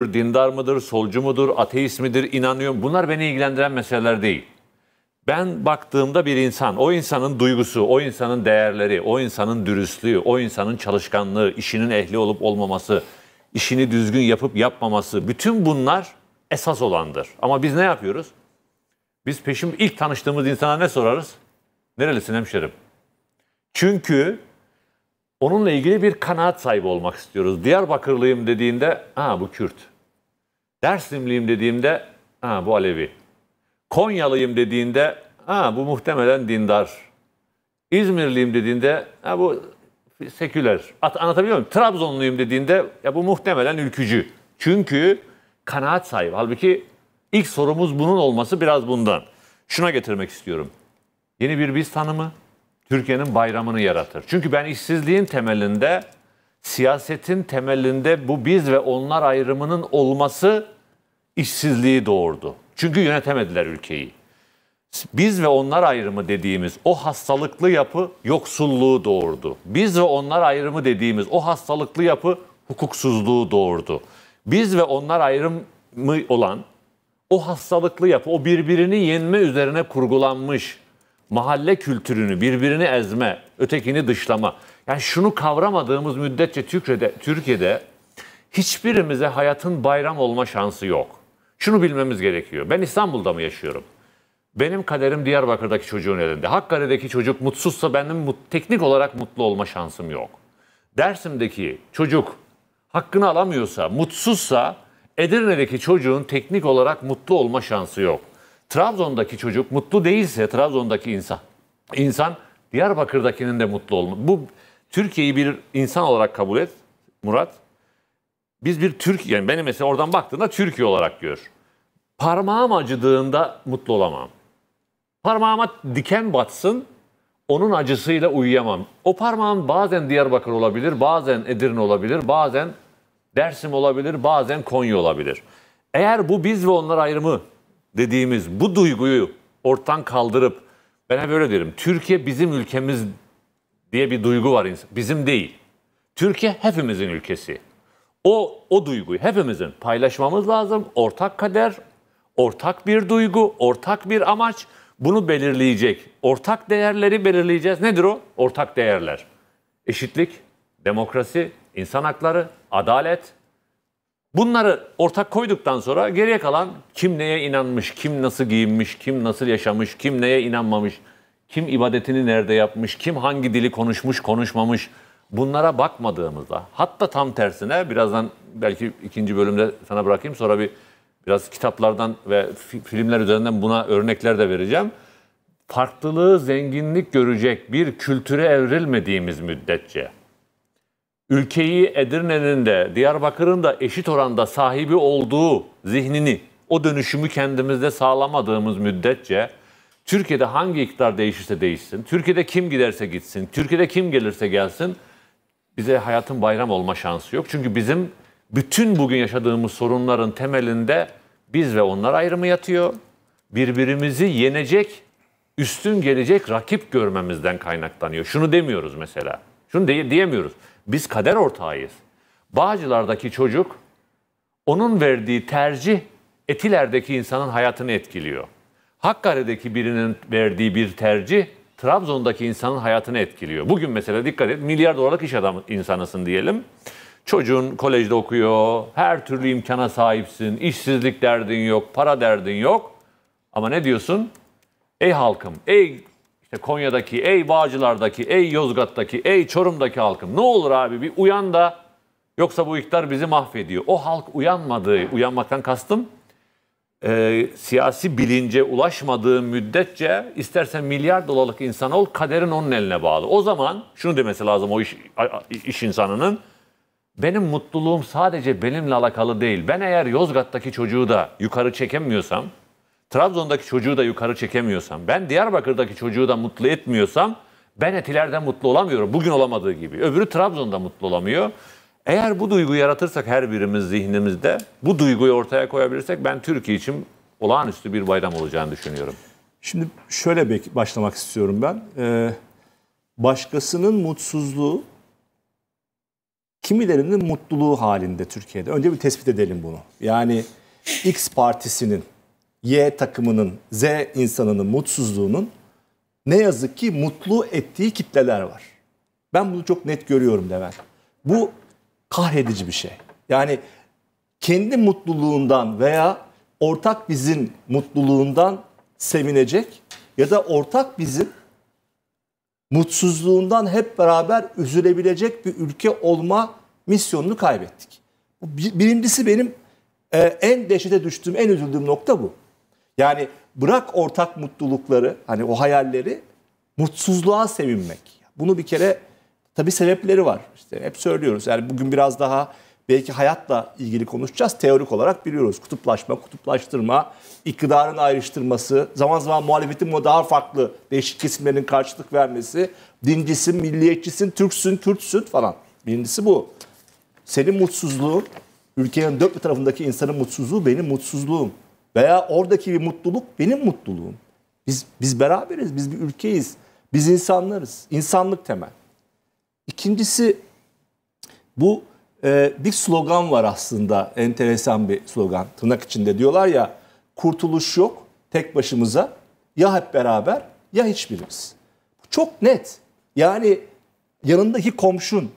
dindar mıdır, solcu mudur, ateist midir, inanıyor Bunlar beni ilgilendiren meseleler değil. Ben baktığımda bir insan, o insanın duygusu, o insanın değerleri, o insanın dürüstlüğü, o insanın çalışkanlığı, işinin ehli olup olmaması, işini düzgün yapıp yapmaması, bütün bunlar esas olandır. Ama biz ne yapıyoruz? Biz peşim ilk tanıştığımız insana ne sorarız? Nerelisin hemşerim? Çünkü onunla ilgili bir kanaat sahibi olmak istiyoruz. Diyarbakırlıyım dediğinde ha bu Kürt. Dersimliyim dediğimde ha bu Alevi. Konyalıyım dediğinde ha bu muhtemelen dindar. İzmirliyim dediğinde ha bu seküler. At, anlatabiliyor muyum? Trabzonluyum dediğinde ya bu muhtemelen ülkücü. Çünkü kanaat sahibi. Halbuki ilk sorumuz bunun olması biraz bundan. Şuna getirmek istiyorum. Yeni bir biz tanımı, Türkiye'nin bayramını yaratır. Çünkü ben işsizliğin temelinde, siyasetin temelinde bu biz ve onlar ayrımının olması işsizliği doğurdu. Çünkü yönetemediler ülkeyi. Biz ve onlar ayrımı dediğimiz o hastalıklı yapı yoksulluğu doğurdu. Biz ve onlar ayrımı dediğimiz o hastalıklı yapı hukuksuzluğu doğurdu. Biz ve onlar ayrımı olan o hastalıklı yapı, o birbirini yenme üzerine kurgulanmış mahalle kültürünü, birbirini ezme, ötekini dışlama. Yani şunu kavramadığımız müddetçe Türkiye'de, Türkiye'de hiçbirimize hayatın bayram olma şansı yok. Şunu bilmemiz gerekiyor. Ben İstanbul'da mı yaşıyorum? Benim kaderim Diyarbakır'daki çocuğun elinde. Hakkari'deki çocuk mutsuzsa benim teknik olarak mutlu olma şansım yok. Dersim'deki çocuk hakkını alamıyorsa, mutsuzsa Edirne'deki çocuğun teknik olarak mutlu olma şansı yok. Trabzon'daki çocuk mutlu değilse Trabzon'daki insan, insan Diyarbakır'dakinin de mutlu olma. Bu Türkiye'yi bir insan olarak kabul et Murat. Biz bir Türk, yani benim mesela oradan baktığında Türkiye olarak gör. Parmağım acıdığında mutlu olamam. Parmağıma diken batsın, onun acısıyla uyuyamam. O parmağım bazen Diyarbakır olabilir, bazen Edirne olabilir, bazen Dersim olabilir, bazen Konya olabilir. Eğer bu biz ve onlar ayrımı dediğimiz bu duyguyu ortadan kaldırıp ben hep öyle derim. Türkiye bizim ülkemiz diye bir duygu var. Bizim değil. Türkiye hepimizin ülkesi. O, o duyguyu hepimizin paylaşmamız lazım. Ortak kader, ortak bir duygu, ortak bir amaç bunu belirleyecek. Ortak değerleri belirleyeceğiz. Nedir o? Ortak değerler. Eşitlik, demokrasi, insan hakları, adalet, Bunları ortak koyduktan sonra geriye kalan kim neye inanmış, kim nasıl giyinmiş, kim nasıl yaşamış, kim neye inanmamış, kim ibadetini nerede yapmış, kim hangi dili konuşmuş, konuşmamış bunlara bakmadığımızda hatta tam tersine birazdan belki ikinci bölümde sana bırakayım sonra bir biraz kitaplardan ve filmler üzerinden buna örnekler de vereceğim. Farklılığı zenginlik görecek bir kültüre evrilmediğimiz müddetçe ülkeyi Edirne'nin de Diyarbakır'ın da eşit oranda sahibi olduğu zihnini, o dönüşümü kendimizde sağlamadığımız müddetçe Türkiye'de hangi iktidar değişirse değişsin, Türkiye'de kim giderse gitsin, Türkiye'de kim gelirse gelsin bize hayatın bayram olma şansı yok. Çünkü bizim bütün bugün yaşadığımız sorunların temelinde biz ve onlar ayrımı yatıyor. Birbirimizi yenecek, üstün gelecek rakip görmemizden kaynaklanıyor. Şunu demiyoruz mesela. Şunu de- diyemiyoruz. Biz kader ortağıyız. Bağcılar'daki çocuk onun verdiği tercih Etiler'deki insanın hayatını etkiliyor. Hakkari'deki birinin verdiği bir tercih Trabzon'daki insanın hayatını etkiliyor. Bugün mesela dikkat et milyar dolarlık iş adamı insanısın diyelim. Çocuğun kolejde okuyor, her türlü imkana sahipsin, işsizlik derdin yok, para derdin yok. Ama ne diyorsun? Ey halkım, ey işte Konya'daki, ey Bağcılar'daki, ey Yozgat'taki, ey Çorum'daki halkım ne olur abi bir uyan da yoksa bu iktidar bizi mahvediyor. O halk uyanmadığı, uyanmaktan kastım e, siyasi bilince ulaşmadığı müddetçe istersen milyar dolarlık insan ol kaderin onun eline bağlı. O zaman şunu demesi lazım o iş, iş insanının benim mutluluğum sadece benimle alakalı değil. Ben eğer Yozgat'taki çocuğu da yukarı çekemiyorsam Trabzon'daki çocuğu da yukarı çekemiyorsam, ben Diyarbakır'daki çocuğu da mutlu etmiyorsam ben etilerden mutlu olamıyorum. Bugün olamadığı gibi. Öbürü Trabzon'da mutlu olamıyor. Eğer bu duyguyu yaratırsak her birimiz zihnimizde, bu duyguyu ortaya koyabilirsek ben Türkiye için olağanüstü bir bayram olacağını düşünüyorum. Şimdi şöyle başlamak istiyorum ben. Ee, başkasının mutsuzluğu kimilerinin mutluluğu halinde Türkiye'de. Önce bir tespit edelim bunu. Yani X partisinin Y takımının, Z insanının mutsuzluğunun ne yazık ki mutlu ettiği kitleler var. Ben bunu çok net görüyorum Levent. Bu kahredici bir şey. Yani kendi mutluluğundan veya ortak bizim mutluluğundan sevinecek ya da ortak bizim mutsuzluğundan hep beraber üzülebilecek bir ülke olma misyonunu kaybettik. Birincisi benim e, en dehşete düştüğüm, en üzüldüğüm nokta bu. Yani bırak ortak mutlulukları, hani o hayalleri mutsuzluğa sevinmek. Bunu bir kere tabii sebepleri var. İşte hep söylüyoruz. Yani bugün biraz daha belki hayatla ilgili konuşacağız. Teorik olarak biliyoruz. Kutuplaşma, kutuplaştırma, iktidarın ayrıştırması, zaman zaman muhalefetin buna daha farklı değişik kesimlerin karşılık vermesi, dincisin, milliyetçisin, Türksün, Kürtsün falan. Birincisi bu. Senin mutsuzluğun, ülkenin dört bir tarafındaki insanın mutsuzluğu benim mutsuzluğum. Veya oradaki bir mutluluk benim mutluluğum. Biz, biz beraberiz, biz bir ülkeyiz. Biz insanlarız. İnsanlık temel. İkincisi bu e, bir slogan var aslında. Enteresan bir slogan. Tırnak içinde diyorlar ya kurtuluş yok tek başımıza. Ya hep beraber ya hiçbirimiz. Çok net. Yani yanındaki komşun,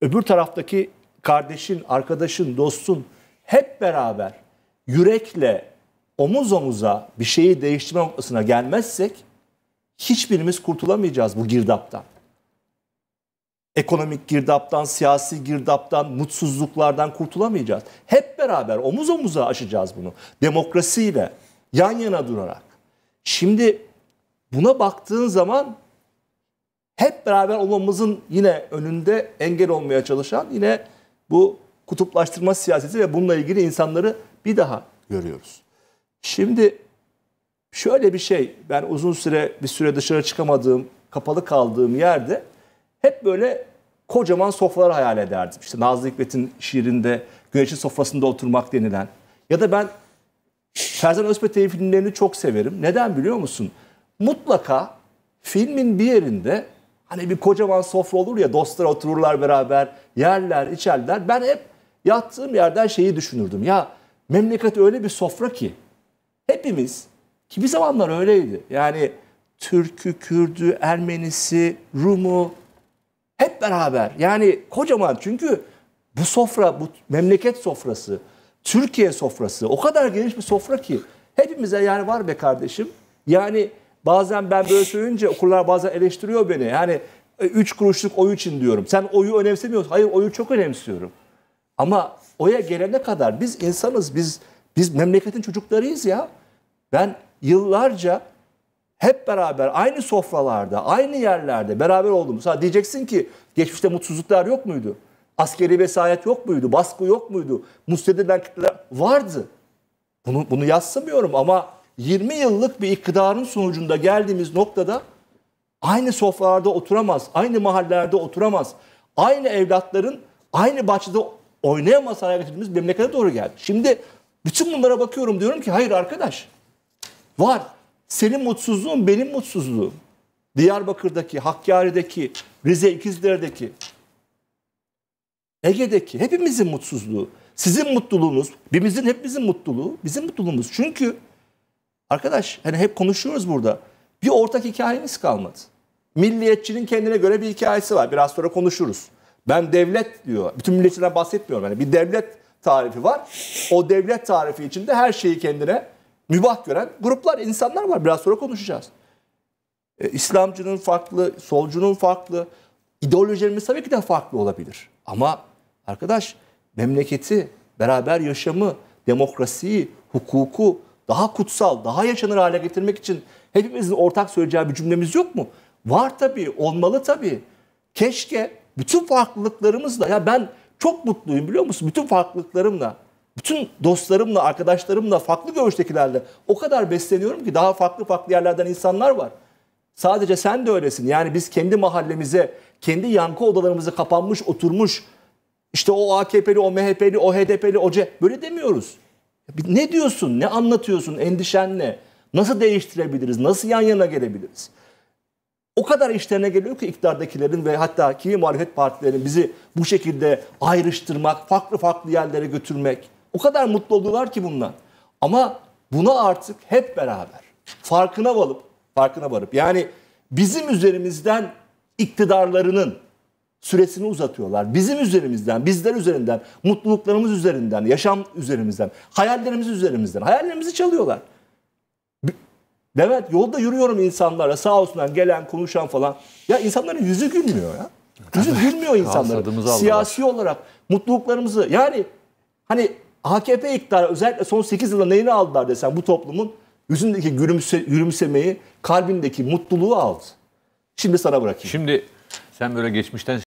öbür taraftaki kardeşin, arkadaşın, dostun hep beraber yürekle omuz omuza bir şeyi değiştirme noktasına gelmezsek hiçbirimiz kurtulamayacağız bu girdaptan. Ekonomik girdaptan, siyasi girdaptan, mutsuzluklardan kurtulamayacağız. Hep beraber omuz omuza aşacağız bunu. Demokrasiyle, yan yana durarak. Şimdi buna baktığın zaman hep beraber olmamızın yine önünde engel olmaya çalışan yine bu kutuplaştırma siyaseti ve bununla ilgili insanları bir daha görüyoruz. Şimdi şöyle bir şey, ben uzun süre bir süre dışarı çıkamadığım, kapalı kaldığım yerde hep böyle kocaman sofralar hayal ederdim. İşte Nazlı Hikmet'in şiirinde güneşin sofrasında oturmak denilen. Ya da ben Ferzan Özpetek'in filmlerini çok severim. Neden biliyor musun? Mutlaka filmin bir yerinde hani bir kocaman sofra olur ya dostlar otururlar beraber yerler içerler. Ben hep yattığım yerden şeyi düşünürdüm. Ya memleket öyle bir sofra ki hepimiz bir zamanlar öyleydi. Yani Türk'ü, Kürd'ü, Ermenisi, Rum'u hep beraber. Yani kocaman çünkü bu sofra, bu memleket sofrası, Türkiye sofrası o kadar geniş bir sofra ki hepimize yani var be kardeşim. Yani bazen ben böyle söyleyince okullar bazen eleştiriyor beni. Yani e, üç kuruşluk oyu için diyorum. Sen oyu önemsemiyorsun. Hayır oyu çok önemsiyorum. Ama oya gelene kadar biz insanız, biz biz memleketin çocuklarıyız ya. Ben yıllarca hep beraber aynı sofralarda, aynı yerlerde beraber oldum. Sana diyeceksin ki geçmişte mutsuzluklar yok muydu? Askeri vesayet yok muydu? Baskı yok muydu? Mustedilen kitleler vardı. Bunu, bunu yassımıyorum ama 20 yıllık bir iktidarın sonucunda geldiğimiz noktada aynı sofralarda oturamaz, aynı mahallelerde oturamaz. Aynı evlatların aynı bahçede oynayamaz hale getirdiğimiz memlekete doğru geldi. Şimdi bütün bunlara bakıyorum diyorum ki hayır arkadaş var. Senin mutsuzluğun benim mutsuzluğum. Diyarbakır'daki, Hakkari'deki, Rize İkizdere'deki, Ege'deki hepimizin mutsuzluğu. Sizin mutluluğunuz, birimizin hepimizin mutluluğu, bizim mutluluğumuz. Çünkü arkadaş hani hep konuşuyoruz burada. Bir ortak hikayemiz kalmadı. Milliyetçinin kendine göre bir hikayesi var. Biraz sonra konuşuruz. Ben devlet diyor. Bütün milletçiler bahsetmiyorum. Yani bir devlet tarifi var. O devlet tarifi içinde her şeyi kendine mübah gören gruplar, insanlar var. Biraz sonra konuşacağız. E, İslamcının farklı, solcunun farklı, ideolojilerimiz tabii ki de farklı olabilir. Ama arkadaş memleketi, beraber yaşamı, demokrasiyi, hukuku daha kutsal, daha yaşanır hale getirmek için hepimizin ortak söyleyeceği bir cümlemiz yok mu? Var tabii, olmalı tabii. Keşke bütün farklılıklarımızla ya ben çok mutluyum biliyor musun? Bütün farklılıklarımla, bütün dostlarımla, arkadaşlarımla, farklı görüştekilerle o kadar besleniyorum ki daha farklı farklı yerlerden insanlar var. Sadece sen de öylesin. Yani biz kendi mahallemize, kendi yankı odalarımızı kapanmış, oturmuş işte o AKP'li, o MHP'li, o HDP'li, o C... Böyle demiyoruz. Ne diyorsun, ne anlatıyorsun, endişen ne? Nasıl değiştirebiliriz, nasıl yan yana gelebiliriz? o kadar işlerine geliyor ki iktidardakilerin ve hatta ki muhalefet partilerinin bizi bu şekilde ayrıştırmak, farklı farklı yerlere götürmek. O kadar mutlu oluyorlar ki bundan. Ama buna artık hep beraber farkına varıp, farkına varıp yani bizim üzerimizden iktidarlarının süresini uzatıyorlar. Bizim üzerimizden, bizler üzerinden, mutluluklarımız üzerinden, yaşam üzerimizden, hayallerimiz üzerimizden, hayallerimizi çalıyorlar. Evet yolda yürüyorum insanlara sağ olsunlar gelen konuşan falan. Ya insanların yüzü gülmüyor ya. Yüzü gülmüyor insanların. Siyasi olarak mutluluklarımızı yani hani AKP iktidarı özellikle son 8 yılda neyini aldılar desen bu toplumun yüzündeki gülümse, gülümsemeyi, kalbindeki mutluluğu aldı. Şimdi sana bırakayım. Şimdi sen böyle geçmişten